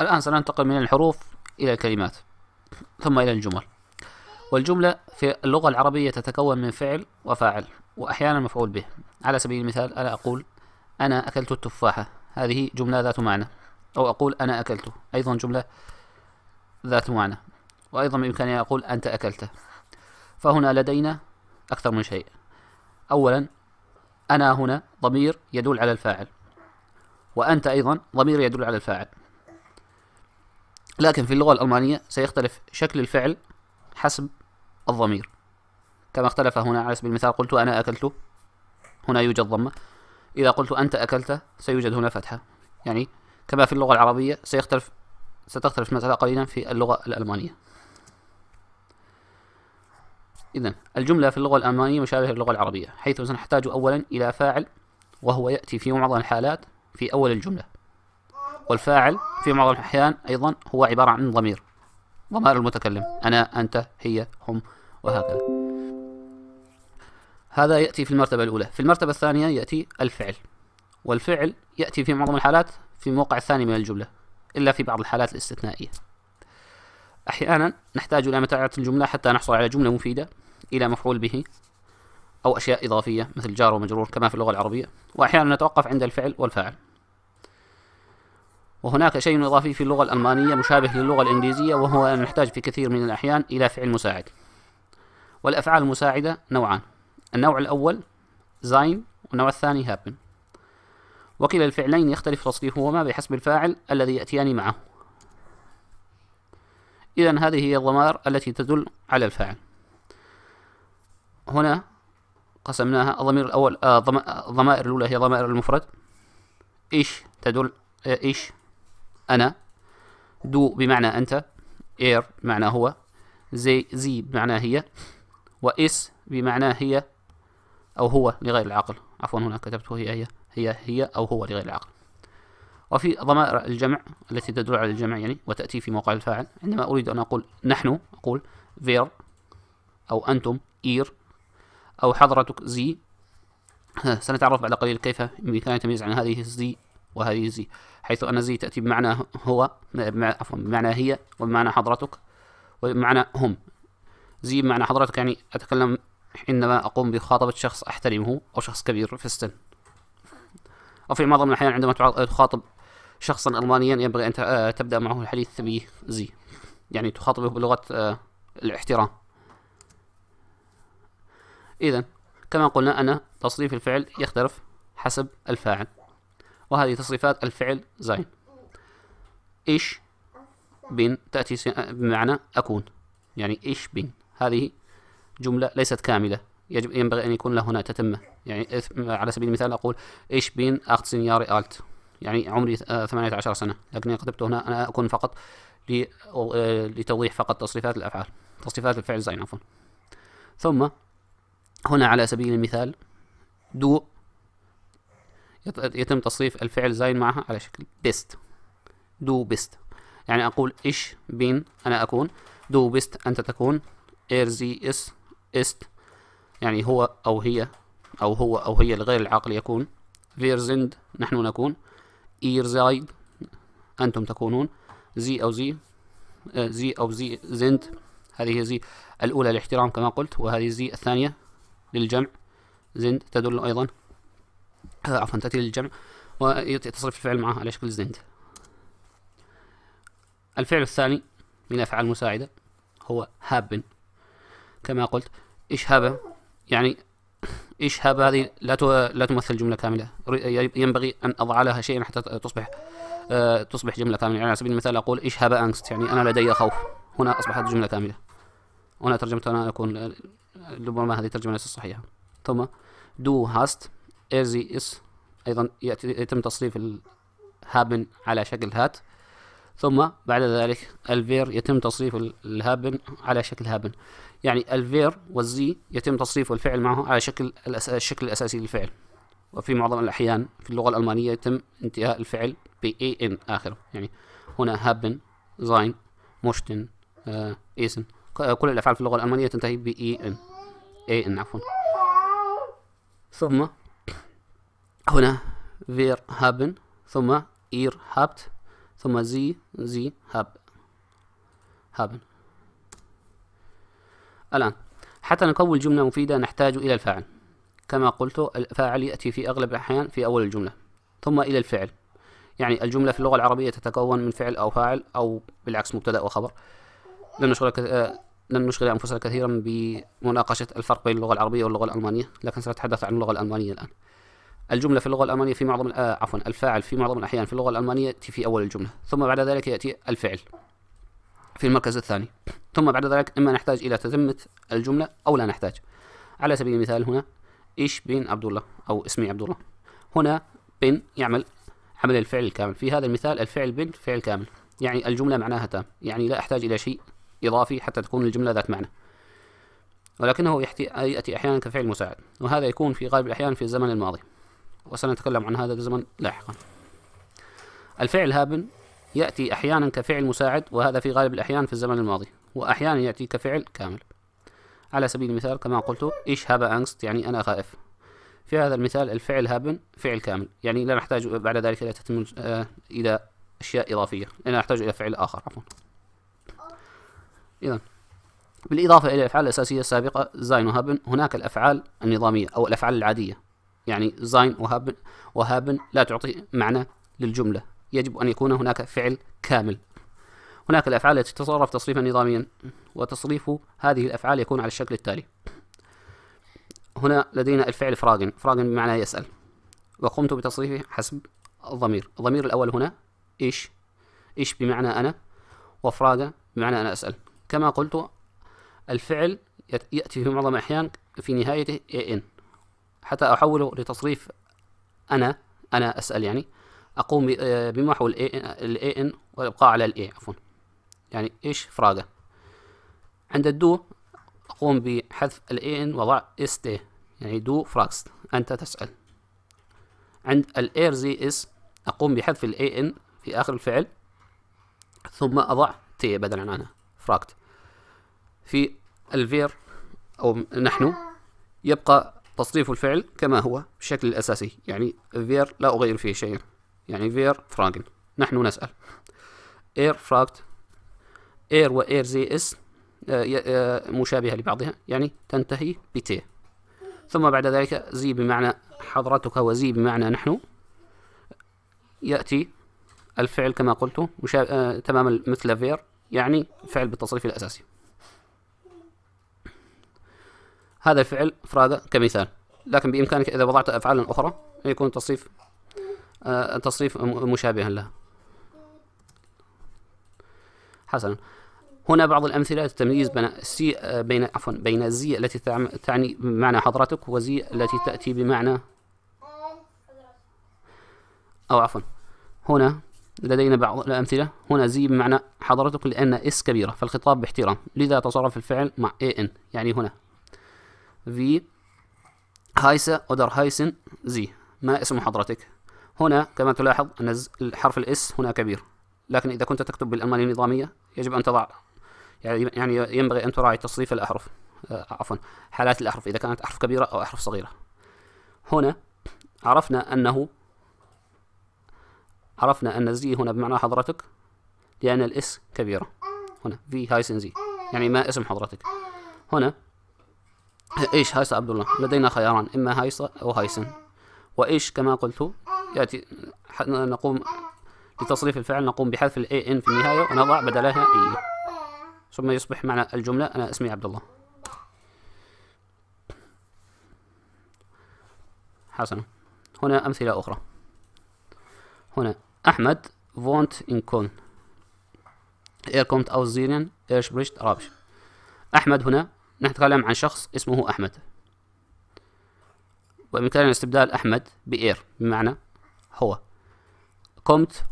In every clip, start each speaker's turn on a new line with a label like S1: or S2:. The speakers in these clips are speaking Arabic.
S1: الآن سننتقل من الحروف إلى الكلمات ثم إلى الجمل والجملة في اللغة العربية تتكون من فعل وفاعل وأحيانا مفعول به على سبيل المثال أنا أقول أنا أكلت التفاحة هذه جملة ذات معنى أو أقول أنا أكلت أيضا جملة ذات معنى وأيضا بإمكاني أن أقول أنت أكلت فهنا لدينا أكثر من شيء أولا أنا هنا ضمير يدل على الفاعل وأنت أيضا ضمير يدل على الفاعل لكن في اللغة الألمانية سيختلف شكل الفعل حسب الضمير كما اختلف هنا على سبيل المثال قلت أنا أكلت هنا يوجد ضمة إذا قلت أنت أكلت سيوجد هنا فتحة يعني كما في اللغة العربية سيختلف ستختلف المسألة قليلا في اللغة الألمانية إذا الجملة في اللغة الألمانية مشابهة للغة العربية حيث سنحتاج أولا إلى فاعل وهو يأتي في معظم الحالات في أول الجملة والفاعل في معظم الأحيان أيضا هو عبارة عن ضمير ضمائر المتكلم أنا أنت هي هم وهكذا هذا يأتي في المرتبة الأولى في المرتبة الثانية يأتي الفعل والفعل يأتي في معظم الحالات في الموقع الثاني من الجملة إلا في بعض الحالات الاستثنائية أحيانا نحتاج إلى متابعة الجملة حتى نحصل على جملة مفيدة إلى مفعول به أو أشياء إضافية مثل جار ومجرور كما في اللغة العربية وأحيانا نتوقف عند الفعل والفاعل وهناك شيء إضافي في اللغة الألمانية مشابه للغة الإنجليزية وهو أن نحتاج في كثير من الأحيان إلى فعل مساعد والأفعال المساعدة نوعان النوع الأول زاين والنوع الثاني هابن وكلا الفعلين يختلف تصريفهما بحسب الفاعل الذي يأتيان معه إذا هذه هي الضمائر التي تدل على الفاعل هنا قسمناها الضمير الأول الضمائر آه، آه، الأولى هي ضمائر المفرد إيش تدل آه، إيش أنا دو بمعنى أنت إير بمعنى هو زي زي بمعنى هي وإس بمعنى هي أو هو لغير العقل عفوا هنا كتبت هي هي هي هي أو هو لغير العقل وفي ضمائر الجمع التي تدل على الجمع يعني وتأتي في موقع الفاعل عندما أريد أن أقول نحن أقول فير أو أنتم إير أو حضرتك زي سنتعرف بعد قليل كيف بإمكاننا التمييز عن هذه زي وهذه زي حيث أن زي تأتي بمعنى هو عفوا بمعنى هي وبمعنى حضرتك وبمعنى هم زي بمعنى حضرتك يعني أتكلم عندما أقوم بمخاطبة شخص أحترمه أو شخص كبير في السن أو في معظم الأحيان عندما تخاطب شخصا ألمانيا ينبغي أن آه، تبدأ معه الحديث بزي يعني تخاطبه بلغة آه، الاحترام إذا كما قلنا أن تصريف الفعل يختلف حسب الفاعل وهذه تصريفات الفعل زين إيش بن تأتي بمعنى أكون يعني إيش بن هذه جملة ليست كاملة يجب ينبغي أن يكون لها هنا تتمة يعني على سبيل المثال أقول إيش بن أخت سنياري ألت يعني عمري 18 سنة لكني كتبت هنا أنا أكون فقط لتوضيح فقط تصريفات الأفعال تصريفات الفعل زين عفوا ثم هنا على سبيل المثال دو يتم تصريف الفعل زين معها على شكل بيست دو بيست يعني أقول إيش بين أنا أكون دو بيست أنت تكون إير زي إس إست يعني هو أو هي أو هو أو هي الغير العاقل يكون فير زند نحن نكون اير زايد أنتم تكونون زي أو زي زي آه، أو زي زند هذه زي الأولى للاحترام كما قلت وهذه زي الثانية للجمع زند تدل أيضا عفوا تأتي للجمع وتصرف الفعل معه على شكل زند الفعل الثاني من الأفعال المساعدة هو هاب كما قلت ايش هاب يعني ايش هاب هذه لا لا تمثل جملة كاملة ينبغي أن أضع لها شيئا حتى تصبح آه، تصبح جملة كاملة يعني على سبيل المثال أقول ايش هاب انكست يعني أنا لدي خوف هنا أصبحت جملة كاملة هنا ترجمتها أنا أكون آه، ربما هذه ترجمة ليست صحيحة ثم دو هاست ايزي زي اس أيضا يتم تصريف الهابن على شكل هات ثم بعد ذلك الفير يتم تصريف الهابن على شكل هابن يعني الفير والزي يتم تصريف الفعل معه على شكل الشكل الأساسي للفعل وفي معظم الأحيان في اللغة الألمانية يتم انتهاء الفعل ب ان آخره يعني هنا هابن زاين موشتن آه، ايسن كل الأفعال في اللغة الألمانية تنتهي ب ان اي ان عفوا ثم هنا فير هابن ثم إير هابت ثم زي زي هاب هابن الآن حتى نكون جملة مفيدة نحتاج إلى الفاعل كما قلت الفاعل يأتي في أغلب الأحيان في أول الجملة ثم إلى الفعل يعني الجملة في اللغة العربية تتكون من فعل أو فاعل أو بالعكس مبتدأ وخبر لن نشغل لن نشغل أنفسنا كثيرا بمناقشة الفرق بين اللغة العربية واللغة الألمانية لكن سنتحدث عن اللغة الألمانية الآن الجملة في اللغة الألمانية في معظم آه عفوا الفاعل في معظم الأحيان في اللغة الألمانية يأتي في أول الجملة ثم بعد ذلك يأتي الفعل في المركز الثاني ثم بعد ذلك إما نحتاج إلى تتمة الجملة أو لا نحتاج على سبيل المثال هنا إيش بن عبد الله أو اسمي عبد الله هنا بن يعمل عمل الفعل الكامل في هذا المثال الفعل بن فعل كامل يعني الجملة معناها تام يعني لا أحتاج إلى شيء إضافي حتى تكون الجملة ذات معنى ولكنه يأتي أحيانا كفعل مساعد وهذا يكون في غالب الأحيان في الزمن الماضي وسنتكلم عن هذا الزمن لاحقا الفعل هابن يأتي أحيانا كفعل مساعد وهذا في غالب الأحيان في الزمن الماضي وأحيانا يأتي كفعل كامل على سبيل المثال كما قلت إيش هابا أنغست يعني أنا خائف في هذا المثال الفعل هابن فعل كامل يعني لا نحتاج بعد ذلك إلى تتم آه، إلى أشياء إضافية لا نحتاج إلى فعل آخر عفوا إذا بالإضافة إلى الأفعال الأساسية السابقة زاين وهابن هناك الأفعال النظامية أو الأفعال العادية يعني زين وهابن وهابن لا تعطي معنى للجملة يجب أن يكون هناك فعل كامل هناك الأفعال التي تتصرف تصريفا نظاميا وتصريف هذه الأفعال يكون على الشكل التالي هنا لدينا الفعل فراغن فراغن بمعنى يسأل وقمت بتصريفه حسب الضمير الضمير الأول هنا إيش إيش بمعنى أنا وفراغة بمعنى أنا أسأل كما قلت الفعل يأتي في معظم الأحيان في نهايته إن حتى أحوله لتصريف أنا أنا أسأل يعني أقوم آه، بمحو الـ AN والإبقاء على الـ A عفوا يعني إيش فراغة عند الدو أقوم بحذف الـ AN وضع ST يعني دو فراغست أنت تسأل عند ال زي اس أقوم بحذف الـ AN في آخر الفعل ثم أضع T بدلا عنها فراغت في الفير أو نحن يبقى تصريف الفعل كما هو بالشكل الأساسي يعني فير لا أغير فيه شيئا يعني فير فراغن نحن نسأل اير فراغت اير واير زي اس آه، آه، مشابهة لبعضها يعني تنتهي بتي ثم بعد ذلك زي بمعنى حضرتك وزي بمعنى نحن يأتي الفعل كما قلت آه، تماما مثل فير يعني فعل بالتصريف الأساسي هذا الفعل أفراد كمثال لكن بإمكانك إذا وضعت أفعالا أخرى يكون تصريف آه، تصريف مشابها لها حسنا هنا بعض الأمثلة للتمييز بين سي آه، بين عفوا بين زي التي تعني بمعنى حضرتك وزي التي تأتي بمعنى أو عفوا هنا لدينا بعض الأمثلة هنا زي بمعنى حضرتك لأن اس كبيرة فالخطاب باحترام لذا تصرف الفعل مع ان يعني هنا في هايسا أودر هايسن زي ما اسم حضرتك هنا كما تلاحظ أن الحرف الإس هنا كبير لكن إذا كنت تكتب بالألمانية النظامية يجب أن تضع يعني, يعني ينبغي أن تراعي تصريف الأحرف آه، عفوا حالات الأحرف إذا كانت أحرف كبيرة أو أحرف صغيرة هنا عرفنا أنه عرفنا أن زي هنا بمعنى حضرتك لأن الإس كبيرة هنا في هايسن زي يعني ما اسم حضرتك هنا إيش هيصة عبد الله لدينا خياران إما هيصة أو هيسن وإيش كما قلت يأتي نقوم لتصريف الفعل نقوم بحذف الاي ان في النهاية ونضع بدلها إي e. ثم يصبح معنى الجملة أنا اسمي عبد الله حسنا هنا أمثلة أخرى هنا أحمد فونت ان كون Er kommt aus Syrien, رابش أحمد هنا نتكلم عن شخص اسمه أحمد وبإمكاننا استبدال أحمد بإير بمعنى هو قمت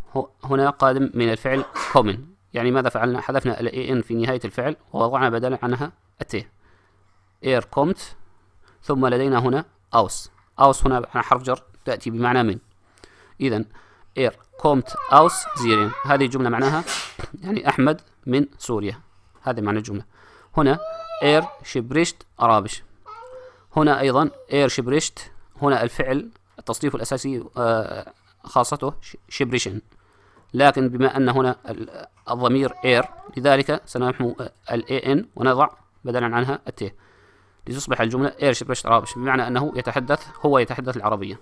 S1: هنا قادم من الفعل كومن يعني ماذا فعلنا حذفنا الـ ان في نهاية الفعل ووضعنا بدلا عنها التي إير قمت ثم لدينا هنا أوس أوس هنا حرف جر تأتي بمعنى من إذا إير قمت أوس زيرين هذه الجملة معناها يعني أحمد من سوريا هذا معنى الجملة هنا اير شبرشت ارابش هنا ايضا اير شبرشت هنا الفعل التصنيف الاساسي آه، خاصته شبرشن لكن بما ان هنا الضمير اير لذلك سنمحو آه، الاي ان ونضع بدلا عنها التي لتصبح الجملة اير شبرشت ارابش بمعنى انه يتحدث هو يتحدث العربية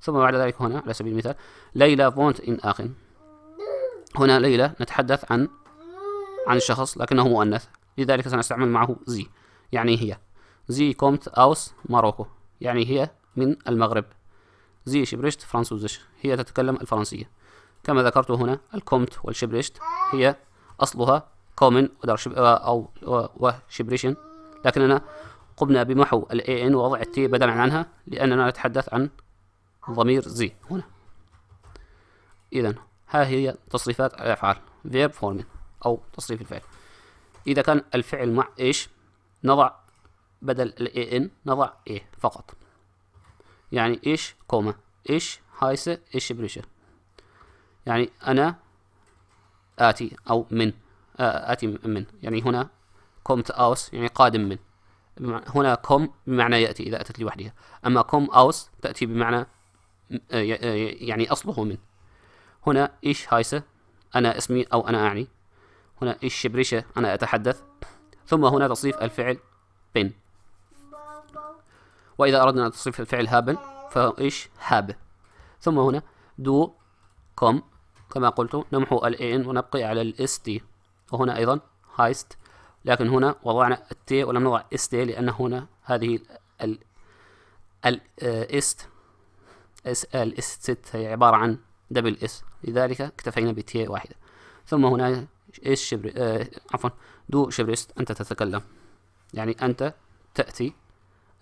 S1: ثم بعد ذلك هنا على سبيل المثال ليلى فونت ان اخن هنا ليلى نتحدث عن عن شخص لكنه مؤنث لذلك سنستعمل معه زي يعني هي زي كومت أوس ماروكو يعني هي من المغرب زي شبرشت فرانسوزش هي تتكلم الفرنسية كما ذكرت هنا الكومت والشبرشت هي أصلها كومن أو وشبريشن لكننا قمنا بمحو الـ AN ووضع التي بدلا عنها لأننا نتحدث عن ضمير زي هنا إذا ها هي تصريفات الأفعال verb forming أو تصريف الفعل إذا كان الفعل مع إيش نضع بدل ال إيه ان نضع إيه فقط يعني إيش كوما إيش هايسة إيش بريشة يعني أنا آتي أو من آه، آتي من يعني هنا كومت أوس يعني قادم من هنا كوم بمعنى يأتي إذا أتت لوحدها أما كوم أوس تأتي بمعنى آه، آه، يعني أصله من هنا إيش هايسة أنا اسمي أو أنا أعني هنا إيش بريشة أنا أتحدث ثم هنا تصريف الفعل بن وإذا أردنا تصريف الفعل هابل فهو إيش هاب ثم هنا دو كم كما قلت نمحو الان ونبقي على الاس تي وهنا أيضا هايست لكن هنا وضعنا التي ولم نضع اس تي لأن هنا هذه ال است اس است هي عبارة عن دبل اس لذلك اكتفينا بتي واحدة ثم هنا إيش شبر آه عفوا دو شبرست أنت تتكلم يعني أنت تأتي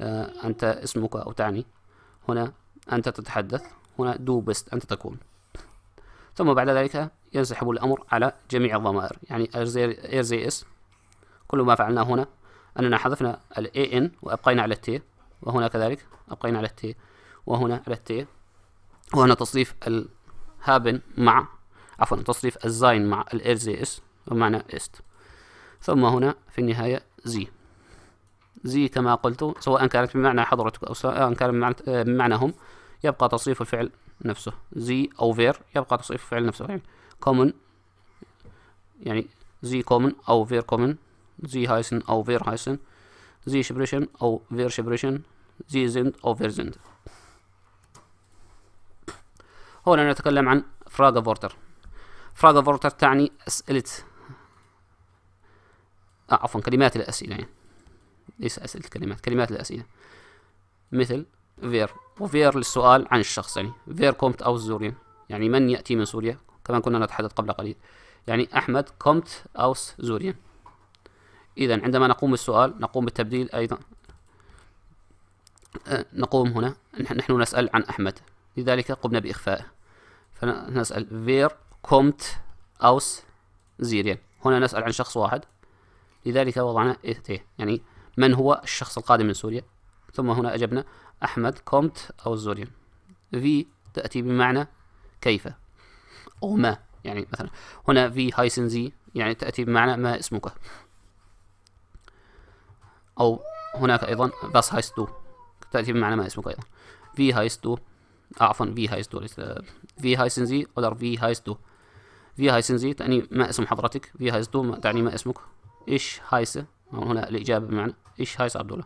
S1: آه أنت اسمك أو تعني هنا أنت تتحدث هنا دو بست أنت تكون ثم بعد ذلك ينسحب الأمر على جميع الضمائر يعني إير زي إس كل ما فعلناه هنا أننا حذفنا ال ان وأبقينا على التي وهنا كذلك أبقينا على التي وهنا على التي وهنا تصريف الهابن مع عفوا تصريف الزاين مع الار زي اس ومعنى است ثم هنا في النهاية زي زي كما قلت سواء كانت بمعنى حضرتك أو سواء كان بمعنى هم يبقى تصريف الفعل نفسه زي أو فير يبقى تصريف الفعل نفسه يعني كومن يعني زي كومن أو فير كومن زي هايسن أو فير هايسن زي شبريشن أو فير شبريشن زي زند أو فير زند هنا نتكلم عن فراغ فورتر فراغ فورتر تعني أسئلة آه عفوا كلمات الأسئلة يعني ليس أسئلة الكلمات كلمات الأسئلة مثل فير وفير للسؤال عن الشخص يعني فير كومت أو سوريا يعني. يعني من يأتي من سوريا كما كنا نتحدث قبل قليل يعني أحمد كومت أو سوريا يعني. إذا عندما نقوم بالسؤال نقوم بالتبديل أيضا آه، نقوم هنا نحن نسأل عن أحمد لذلك قمنا بإخفائه فنسأل فير كومت أوس زيرين هنا نسأل عن شخص واحد لذلك وضعنا إيه يعني من هو الشخص القادم من سوريا ثم هنا أجبنا أحمد كومت أوس زيرين في تأتي بمعنى كيف أو ما يعني مثلا هنا في هايسن زي يعني تأتي بمعنى ما اسمك أو هناك أيضا بس هايس دو تأتي بمعنى ما اسمك أيضا في هايس دو عفوا في هايست دو في هايسن زي أو في هايس دو في سنزي تعني ما اسم حضرتك في ستو تعني ما اسمك إيش هايس هنا الإجابة بمعنى إيش هايس عبد الله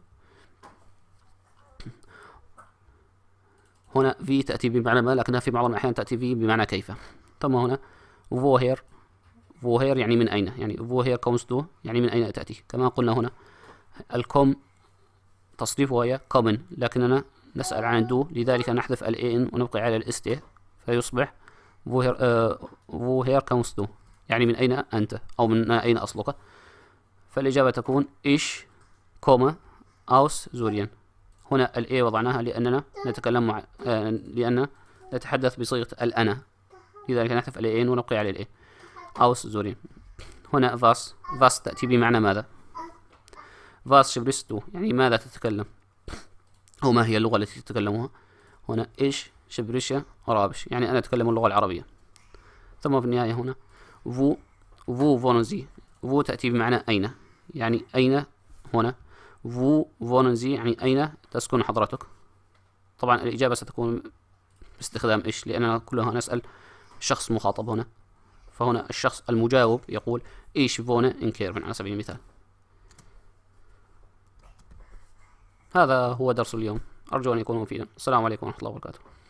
S1: هنا في تأتي بمعنى ما لكنها في بعض الأحيان تأتي في بمعنى كيف ثم هنا فوهير فوهير يعني من أين يعني فوهير كونستو يعني من أين تأتي كما قلنا هنا الكوم تصريفها هي كومن لكننا نسأل عن دو لذلك نحذف الان ونبقي على الاس فيصبح وهير كمستو يعني من أين أنت أو من أين أصلك فالإجابة تكون إيش كوما أوس زوريان هنا الإي وضعناها لأننا نتكلم مع لأن نتحدث بصيغة الأنا لذلك نحذف الإيين ونبقي على الإي أوس زوريان هنا فاس فاس تأتي بمعنى ماذا فاس شبرستو يعني ماذا تتكلم أو ما هي اللغة التي تتكلمها هنا إيش شبرشة ورابش يعني أنا أتكلم اللغة العربية ثم في النهاية هنا فو فو فونزي فو تأتي بمعنى أين يعني أين هنا فو فونزي يعني أين تسكن حضرتك طبعا الإجابة ستكون باستخدام إيش لأننا كلها نسأل شخص مخاطب هنا فهنا الشخص المجاوب يقول إيش فون إن كيرفن على سبيل المثال هذا هو درس اليوم أرجو أن يكون مفيدا السلام عليكم ورحمة الله وبركاته